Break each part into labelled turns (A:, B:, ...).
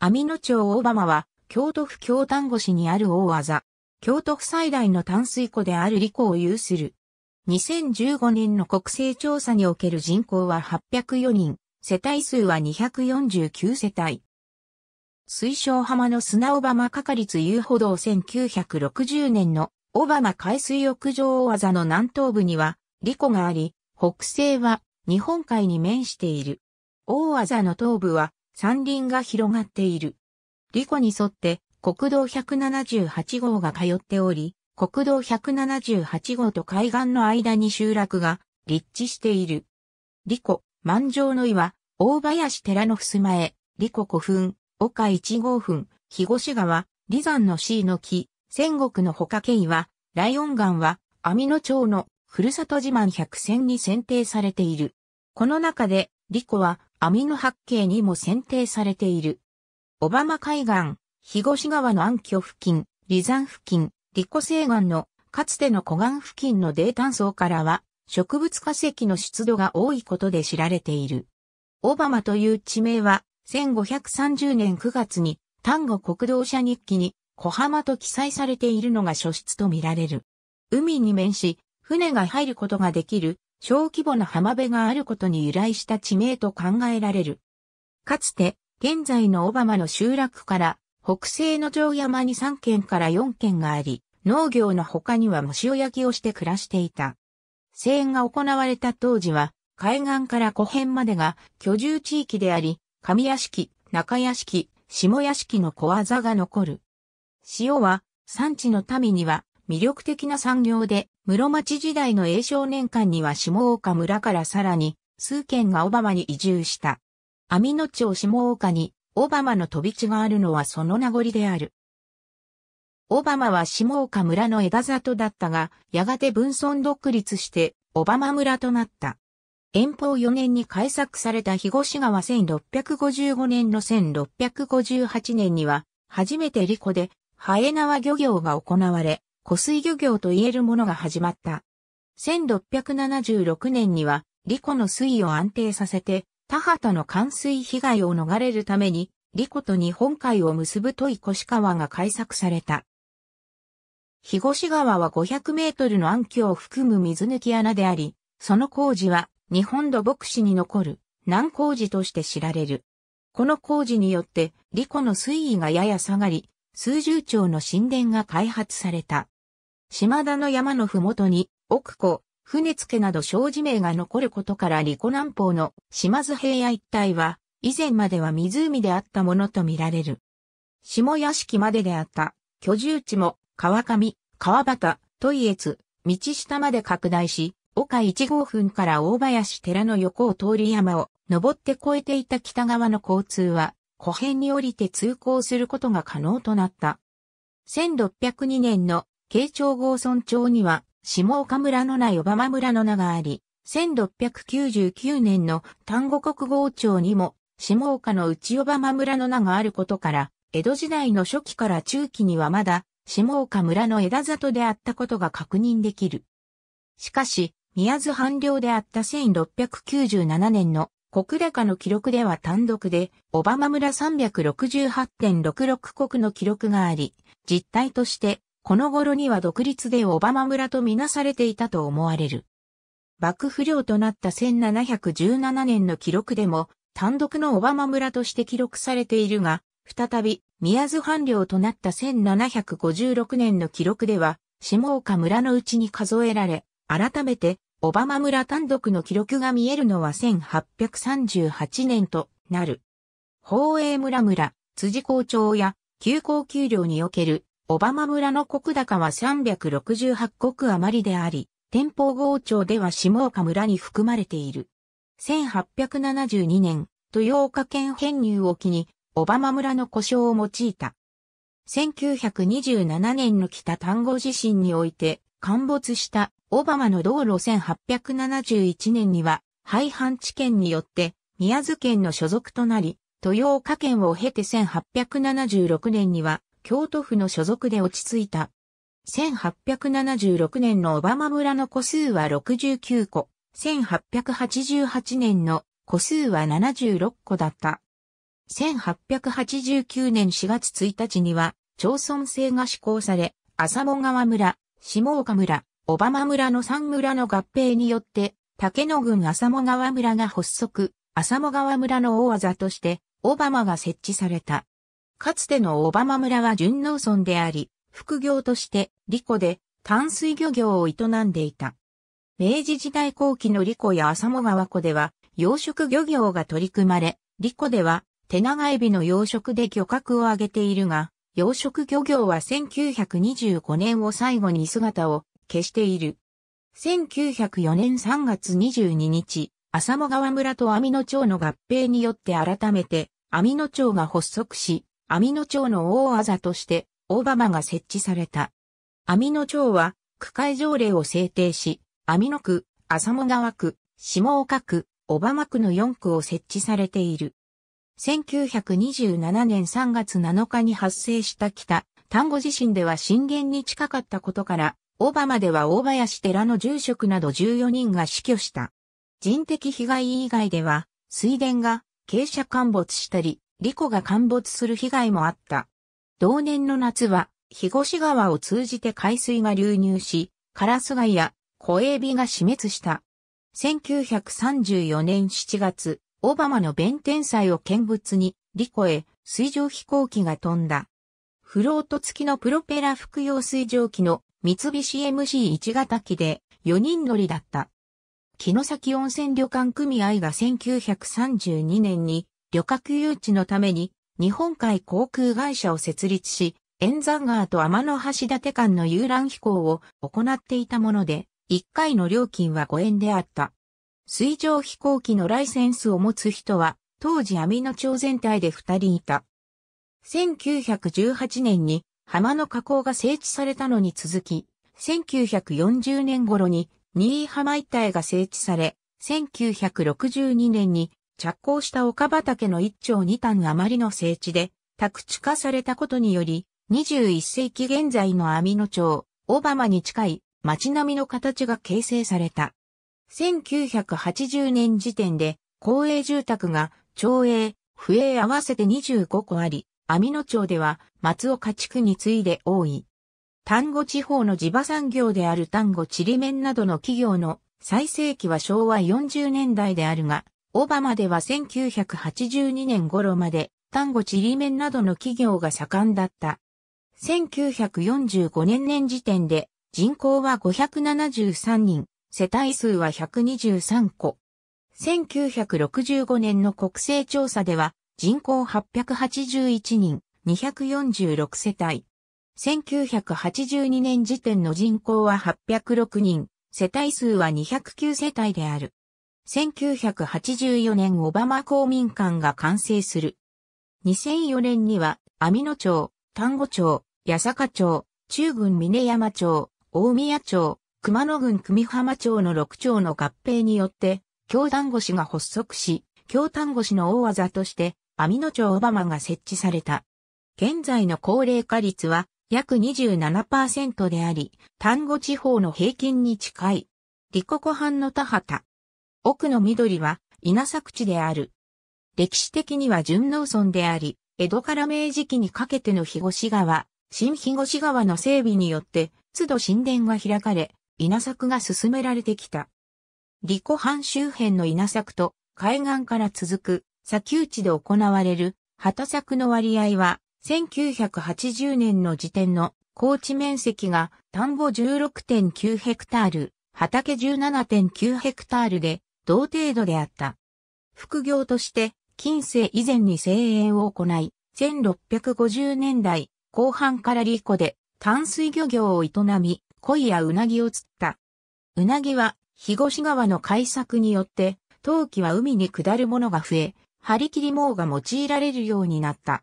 A: 網野町バ浜は、京都府京丹後市にある大技。京都府最大の淡水湖である利コを有する。2015年の国勢調査における人口は804人、世帯数は249世帯。水晶浜の砂小浜かかりつ遊歩道1960年の小浜海水浴場大技の南東部には、利コがあり、北西は日本海に面している。大技の東部は山林が広がっている。リコに沿って国道178号が通っており、国道178号と海岸の間に集落が立地している。リコ、満丈の岩、大林寺の襖絵、リコ古墳、岡1号墳、日越川、ザ山の C の木、仙国の他け岩、ライオン岩は、網野町のふるさと自慢百選に選定されている。この中で、リコは、アミノ八景にも選定されている。オバマ海岸、東側の暗渠付近、離山付近、リコ西岸のかつての湖岸付近の泥炭層からは植物化石の出土が多いことで知られている。オバマという地名は1530年9月に丹後国道社日記に小浜と記載されているのが初出とみられる。海に面し、船が入ることができる小規模な浜辺があることに由来した地名と考えられる。かつて、現在の小浜の集落から北西の城山に3軒から4軒があり、農業の他には虫を焼きをして暮らしていた。生園が行われた当時は、海岸から湖辺までが居住地域であり、上屋敷、中屋敷、下屋敷の小技が残る。塩は、産地の民には魅力的な産業で、室町時代の永少年間には下岡村からさらに、数軒が小浜に移住した。網野町下岡に、小浜の飛び地があるのはその名残である。小浜は下岡村の枝里だったが、やがて分村独立して、小浜村となった。遠方4年に改作された日越川1655年の1658年には、初めてリコで、ハエナワ漁業が行われ、湖水漁業と言えるものが始まった。1676年には、リコの水位を安定させて、田畑の冠水被害を逃れるために、リコと日本海を結ぶ遠い越川が開削された。日越川は500メートルの暗渠を含む水抜き穴であり、その工事は日本土牧師に残る難工事として知られる。この工事によって、リコの水位がやや下がり、数十兆の神殿が開発された。島田の山のふもとに、奥湖、船付など小地名が残ることからリコ南方の島津平野一帯は、以前までは湖であったものとみられる。下屋敷までであった居住地も川上、川端、都井越、道下まで拡大し、岡一号墳から大林寺の横を通り山を登って越えていた北側の交通は、湖辺に降りて通行することが可能となった。1602年の慶長郷村町には、下岡村の名、小浜村の名があり、1699年の丹後国郷町にも、下岡の内小浜村の名があることから、江戸時代の初期から中期にはまだ、下岡村の枝里であったことが確認できる。しかし、宮津藩領であった1697年の国高の記録では単独で、小浜村368.66国の記録があり、実態としてこの頃には独立で小浜村とみなされていたと思われる。幕府領となった1717年の記録でも、単独の小浜村として記録されているが、再び宮津藩領となった1756年の記録では、下岡村のうちに数えられ、改めて小浜村単独の記録が見えるのは1838年となる。宝永村村、辻校長や急行給料における小浜村の国高は368国余りであり、天保郷町では下岡村に含まれている。1872年、豊岡県編入を機に、小浜村の故障を用いた。1927年の北丹後地震において、陥没した小浜の道路1871年には、廃藩置県によって、宮津県の所属となり、豊岡県を経て1876年には、京都府の所属で落ち着いた。1876年の小浜村の個数は69個、1888年の個数は76個だった。1889年4月1日には、町村制が施行され、浅野川村、下岡村、小浜村の三村の合併によって、竹野郡浅野川村が発足、浅野川村の大技として、小浜が設置された。かつての小浜村は純農村であり、副業として、リコで淡水漁業を営んでいた。明治時代後期のリコや浅茂川湖では、養殖漁業が取り組まれ、リコでは、手長エビの養殖で漁獲を上げているが、養殖漁業は1925年を最後に姿を消している。1904年3月22日、浅茂川村と網野町の合併によって改めて、網野町が発足し、網野町の大あざとして、大バマが設置された。網野町は、区会条例を制定し、網野区、浅野川区、下岡区、小浜区の4区を設置されている。1927年3月7日に発生した北、丹後地震では震源に近かったことから、バ浜では大林寺の住職など14人が死去した。人的被害以外では、水田が傾斜陥没したり、リコが陥没する被害もあった。同年の夏は、日越川を通じて海水が流入し、カラス貝や小エビが死滅した。1934年7月、オバマの弁天祭を見物に、リコへ水上飛行機が飛んだ。フロート付きのプロペラ服用水上機の三菱 MC1 型機で4人乗りだった。木の先温泉旅館組合が1932年に旅客誘致のために日本海航空会社を設立し、円山川と天の橋立間の遊覧飛行を行っていたもので、1回の料金は5円であった。水上飛行機のライセンスを持つ人は、当時網の町全体で2人いた。1918年に浜の河口が整地されたのに続き、1940年頃に新居浜一帯が整地され、1962年に着工した丘畑の一丁二端余りの聖地で、宅地化されたことにより、21世紀現在の網野町、小浜に近い町並みの形が形成された。1980年時点で、公営住宅が、町営、府営合わせて25個あり、網野町では松岡地区に次いで多い。丹後地方の地場産業である丹後ちりめんなどの企業の最盛期は昭和40年代であるが、オバマでは1982年頃まで、単語ちりめんなどの企業が盛んだった。1945年年時点で、人口は573人、世帯数は123個。1965年の国勢調査では、人口881人、246世帯。1982年時点の人口は806人、世帯数は209世帯である。1984年オバマ公民館が完成する。2004年には、網野町、丹後町、八坂町、中郡峰山町、大宮町、熊野郡久美浜町の6町の合併によって、京丹後市が発足し、京丹後市の大技として、網野町オバマが設置された。現在の高齢化率は約27%であり、丹後地方の平均に近い。リコ湖畔の田畑、奥の緑は稲作地である。歴史的には順農村であり、江戸から明治期にかけての東川、新東川の整備によって、都度神殿が開かれ、稲作が進められてきた。利古藩周辺の稲作と海岸から続く砂丘地で行われる畑作の割合は1980年の時点の高地面積が田んぼ16.9ヘクタール、畑17.9ヘクタールで同程度であった。副業として、近世以前に声援を行い、1650年代後半からリコで淡水漁業を営み、鯉やうなぎを釣った。うなぎは、日越川の改作によって、陶器は海に下るものが増え、張り切り網が用いられるようになった。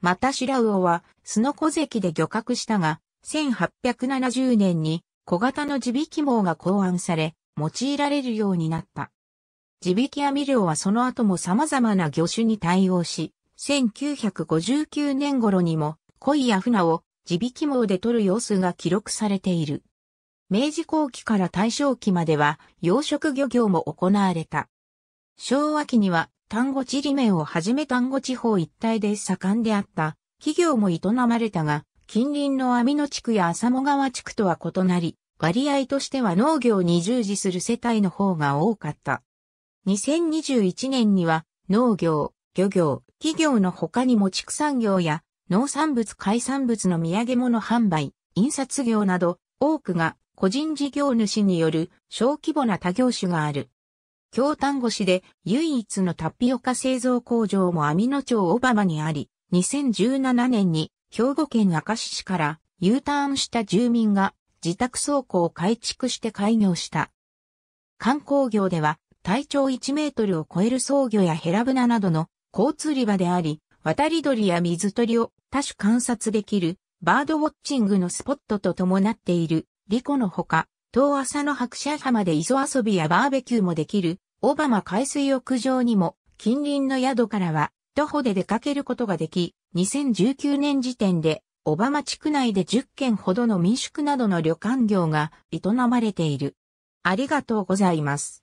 A: また白魚は、スノコ関で漁獲したが、1870年に小型の地引き網が考案され、用いられるようになった。地引き網漁はその後も様々な魚種に対応し、1959年頃にも鯉や船を地引き網で取る様子が記録されている。明治後期から大正期までは養殖漁業も行われた。昭和期には丹後地理面をはじめ丹後地方一帯で盛んであった企業も営まれたが、近隣の網野地区や浅茂川地区とは異なり、割合としては農業に従事する世帯の方が多かった。2021年には農業、漁業、企業の他にも畜産業や農産物海産物の土産物販売、印刷業など多くが個人事業主による小規模な他業種がある。京丹後市で唯一のタピオカ製造工場も網野町小浜にあり、2017年に兵庫県明石市から U ターンした住民が自宅倉庫を改築して開業した。観光業では、体長1メートルを超える創魚やヘラブナなどの交通り場であり、渡り鳥や水鳥を多種観察できるバードウォッチングのスポットと伴っているリコのほか、遠浅の白車浜で磯遊びやバーベキューもできるオバマ海水浴場にも近隣の宿からは徒歩で出かけることができ、2019年時点で小浜地区内で10軒ほどの民宿などの旅館業が営まれている。ありがとうございます。